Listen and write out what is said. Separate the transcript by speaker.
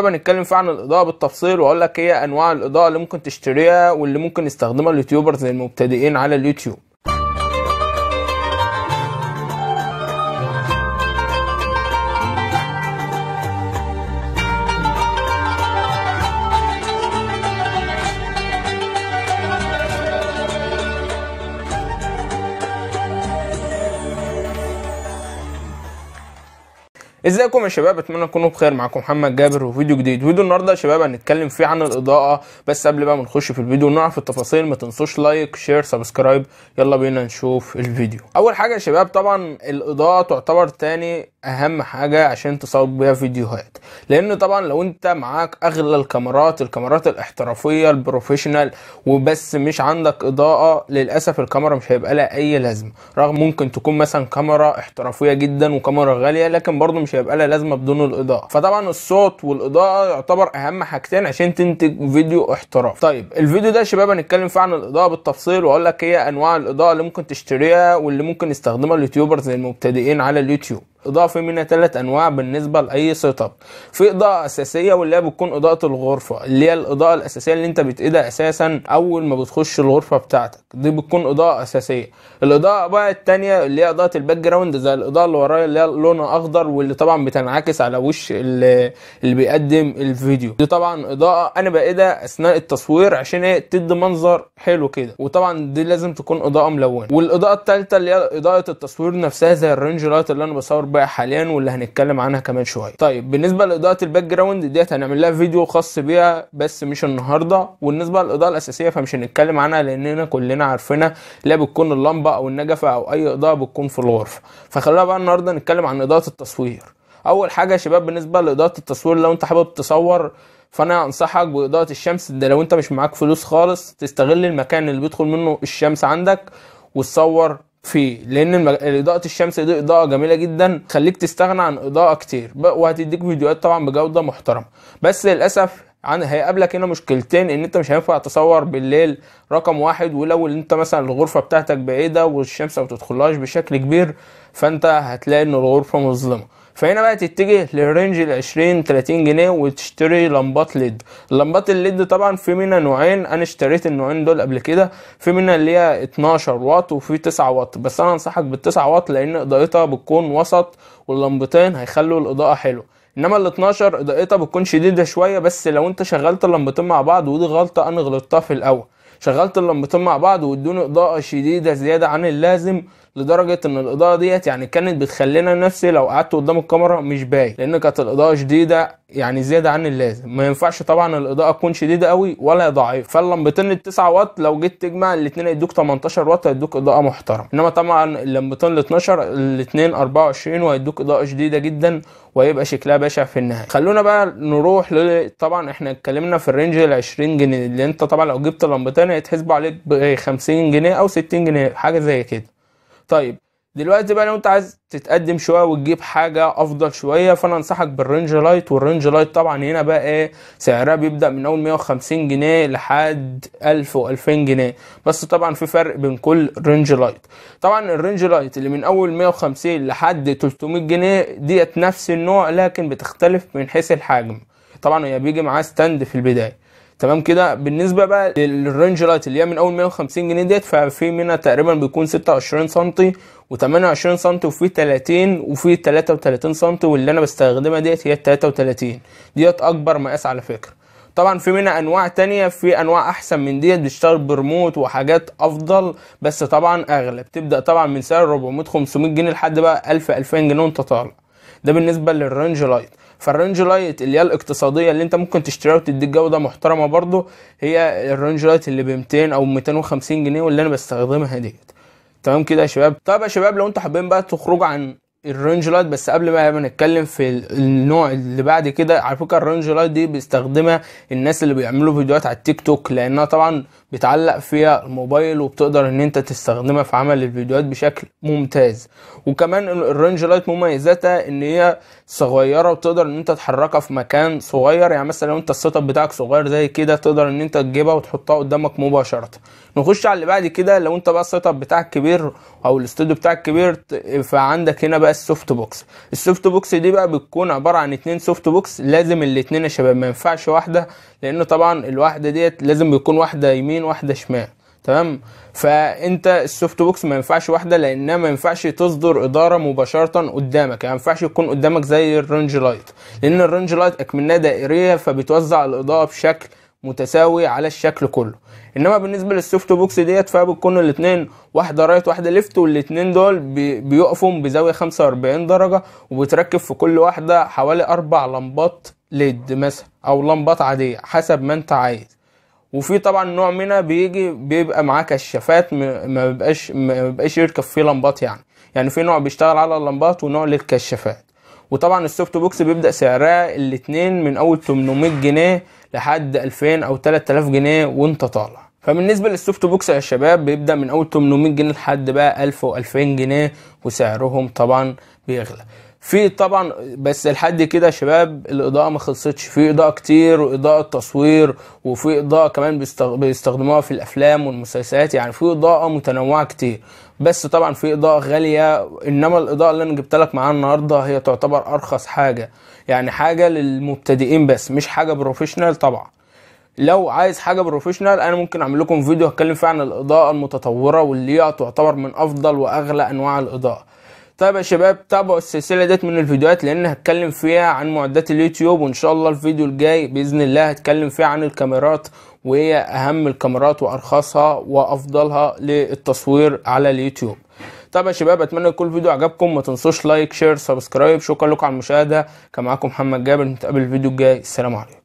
Speaker 1: طبعا نتكلم فيه عن الاضاءه بالتفصيل واقول لك ايه انواع الاضاءه اللي ممكن تشتريها واللي ممكن يستخدمها اليوتيوبرز المبتدئين على اليوتيوب ازيكم يا شباب اتمنى تكونوا بخير معاكم محمد جابر وفيديو جديد فيديو النهارده يا شباب هنتكلم فيه عن الاضاءه بس قبل بقى ما نخش في الفيديو ونعرف التفاصيل ما تنسوش لايك شير سبسكرايب يلا بينا نشوف الفيديو اول حاجه يا شباب طبعا الاضاءه تعتبر تاني اهم حاجه عشان تصور بيها فيديوهات لان طبعا لو انت معاك اغلى الكاميرات الكاميرات الاحترافيه البروفيشنال وبس مش عندك اضاءه للاسف الكاميرا مش هيبقى لها اي لازمه رغم ممكن تكون مثلا كاميرا احترافيه جدا وكاميرا غاليه لكن برضه مش هيبقى لها لازمه بدون الاضاءه فطبعا الصوت والاضاءه يعتبر اهم حاجتين عشان تنتج فيديو احتراف طيب الفيديو ده يا شباب هنتكلم فيه عن الاضاءه بالتفصيل واقول لك هي انواع الاضاءه اللي ممكن تشتريها واللي ممكن يستخدمها اليوتيوبرز المبتدئين على اليوتيوب اضافي منها ثلاث انواع بالنسبه لاي سيت اب في اضاءه اساسيه واللي هي بتكون اضاءه الغرفه اللي هي الاضاءه الاساسيه اللي انت بتقيدها اساسا اول ما بتخش الغرفه بتاعتك دي بتكون اضاءه اساسيه الاضاءه بقى الثانيه اللي هي اضاءه الباك جراوند زي الاضاءه اللي ورايا اللي هي لونها اخضر واللي طبعا بتنعكس على وش اللي, بيقدم الفيديو دي طبعا اضاءه انا بايدها اثناء التصوير عشان هي تدي منظر حلو كده وطبعا دي لازم تكون اضاءه ملونه والاضاءه الثالثه اللي هي اضاءه التصوير نفسها زي الرينج لايت اللي انا بصور بقى حاليا واللي هنتكلم عنها كمان شويه طيب بالنسبه لاضاءه الباك جراوند ديت هنعمل لها فيديو خاص بيها بس مش النهارده وبالنسبه للاضاءه الاساسيه فمش هنتكلم عنها لاننا كلنا عارفينها لا بتكون اللمبه او النجفه او اي اضاءه بتكون في الغرفه فخلينا بقى النهارده نتكلم عن اضاءه التصوير اول حاجه يا شباب بالنسبه لاضاءه التصوير لو انت حابب تصور فانا انصحك باضاءه الشمس ده لو انت مش معاك فلوس خالص تستغل المكان اللي بيدخل منه الشمس عندك وتصور فيه لان اضاءه الشمس دي اضاءه جميله جدا خليك تستغنى عن اضاءه كتير وهتديك فيديوهات طبعا بجوده محترمه بس للاسف عن هيقابلك هنا مشكلتين ان انت مش هينفع تصور بالليل رقم واحد ولو انت مثلا الغرفه بتاعتك بعيده والشمس ما بتدخلهاش بشكل كبير فانت هتلاقي ان الغرفه مظلمه فهنا بقى تتجه للرينج ال 20 30 جنيه وتشتري لمبات ليد لمبات الليد طبعا في منها نوعين انا اشتريت النوعين دول قبل كده في منها اللي هي 12 واط وفي 9 واط بس انا انصحك بال 9 واط لان اضاءتها بتكون وسط واللمبتين هيخلوا الاضاءه حلوه انما ال 12 اضاءتها بتكون شديده شويه بس لو انت شغلت اللمبتين مع بعض ودي غلطه انا غلطتها في الاول شغلت اللمبتين مع بعض وادوني اضاءه شديده زياده عن اللازم لدرجه ان الاضاءه ديت يعني كانت بتخلينا نفسي لو قعدت قدام الكاميرا مش باين لان كانت الاضاءه شديده يعني زياده عن اللازم ما ينفعش طبعا الاضاءه تكون شديده قوي ولا ضعيف فاللمبتين ال 9 وات لو جيت تجمع الاثنين هيدوك 18 وات هيدوك اضاءه محترمه انما طبعا اللمبتين ال 12 الاثنين 24 وهيدوك اضاءه شديده جدا وهيبقى شكلها بشع في النهايه خلونا بقى نروح ل... طبعا احنا اتكلمنا في الرينج ال 20 جنيه اللي انت طبعا لو جبت لمبتين هيتحسبوا عليك ب 50 جنيه او 60 جنيه حاجه زي كده طيب دلوقتي بقى لو انت عايز تتقدم شويه وتجيب حاجه افضل شويه فانا انصحك بالرينج لايت والرينج لايت طبعا هنا بقى ايه سعرها بيبدا من اول 150 جنيه لحد 1000 و2000 جنيه بس طبعا في فرق بين كل رينج لايت طبعا الرينج لايت اللي من اول 150 لحد 300 جنيه ديت نفس النوع لكن بتختلف من حيث الحجم طبعا هي بيجي معاه ستاند في البدايه تمام كده بالنسبه بقى للرينج لايت اللي هي من اول 150 جنيه ديت ففي منها تقريبا بيكون 26 سم و28 سم وفي 30 وفي 33 سم واللي انا بستخدمها ديت هي 33 ديت اكبر مقاس على فكره طبعا في منها انواع تانية في انواع احسن من ديت بتشتغل برموت وحاجات افضل بس طبعا اغلى بتبدا طبعا من سعر 400 500 جنيه لحد بقى 1000 2000 جنيه وانت طالع ده بالنسبه للرينج لايت فالرينج لايت اللي هي الاقتصاديه اللي انت ممكن تشتريها وتديك جوده محترمه برضو هي الرينج لايت اللي ب 200 او 250 جنيه واللي انا بستخدمها ديت تمام كده يا شباب طيب يا شباب لو انتوا حابين بقى تخرجوا عن الرينج لايت بس قبل ما نتكلم في النوع اللي بعد كده على فكره الرينج لايت دي بيستخدمها الناس اللي بيعملوا فيديوهات على التيك توك لانها طبعا بتعلق فيها الموبايل وبتقدر ان انت تستخدمها في عمل الفيديوهات بشكل ممتاز وكمان الرينج لايت مميزاتها ان هي صغيره وتقدر ان انت تحركها في مكان صغير يعني مثلا لو انت السيت اب بتاعك صغير زي كده تقدر ان انت تجيبها وتحطها قدامك مباشره نخش على اللي بعد كده لو انت بقى السيت اب بتاعك كبير او الاستوديو بتاعك كبير فعندك هنا بقى بقى السوفت بوكس السوفت بوكس دي بقى بتكون عباره عن اتنين سوفت بوكس لازم الاتنين يا شباب ما ينفعش واحده لان طبعا الواحده ديت لازم بيكون واحده يمين واحده شمال تمام فانت السوفت بوكس ما ينفعش واحده لانها ما ينفعش تصدر اداره مباشره قدامك يعني ما ينفعش يكون قدامك زي الرنج لايت لان الرنج لايت اكملناه دائريه فبتوزع الاضاءه بشكل متساوي على الشكل كله انما بالنسبه للسوفت بوكس ديت فيها بتكون الاثنين واحده رايت واحده ليفت والاثنين دول بيقفوا بزاويه 45 درجه وبتركب في كل واحده حوالي اربع لمبات ليد مثلا او لمبات عاديه حسب ما انت عايز وفي طبعا نوع منها بيجي بيبقى معاه كشافات ما بيبقاش ما بيبقاش يركب فيه لمبات يعني يعني في نوع بيشتغل على اللمبات ونوع للكشافات وطبعا السوفت بوكس بيبدا سعرها الاثنين من اول 800 جنيه لحد 2000 او 3000 جنيه وانت طالع فبالنسبه للسوفت بوكس يا شباب بيبدا من اول 800 جنيه لحد بقى 1000 و2000 جنيه وسعرهم طبعا بيغلى في طبعا بس لحد كده يا شباب الاضاءه ما خلصتش في اضاءه كتير واضاءه تصوير وفي اضاءه كمان بيستخدموها في الافلام والمسلسلات يعني في اضاءه متنوعه كتير بس طبعا في اضاءه غاليه انما الاضاءه اللي انا جبت لك معاها النهارده هي تعتبر ارخص حاجه يعني حاجه للمبتدئين بس مش حاجه بروفيشنال طبعا لو عايز حاجه بروفيشنال انا ممكن اعمل لكم فيديو هتكلم فيه عن الاضاءه المتطوره واللي هي تعتبر من افضل واغلى انواع الاضاءه طيب يا شباب تابعوا السلسله ديت من الفيديوهات لان هتكلم فيها عن معدات اليوتيوب وان شاء الله الفيديو الجاي باذن الله هتكلم فيها عن الكاميرات وهي اهم الكاميرات وارخصها وافضلها للتصوير على اليوتيوب طيب يا شباب اتمنى يكون الفيديو عجبكم ما تنسوش لايك شير سبسكرايب شكرا لكم على المشاهده كان معاكم محمد جابر نتقابل الفيديو الجاي السلام عليكم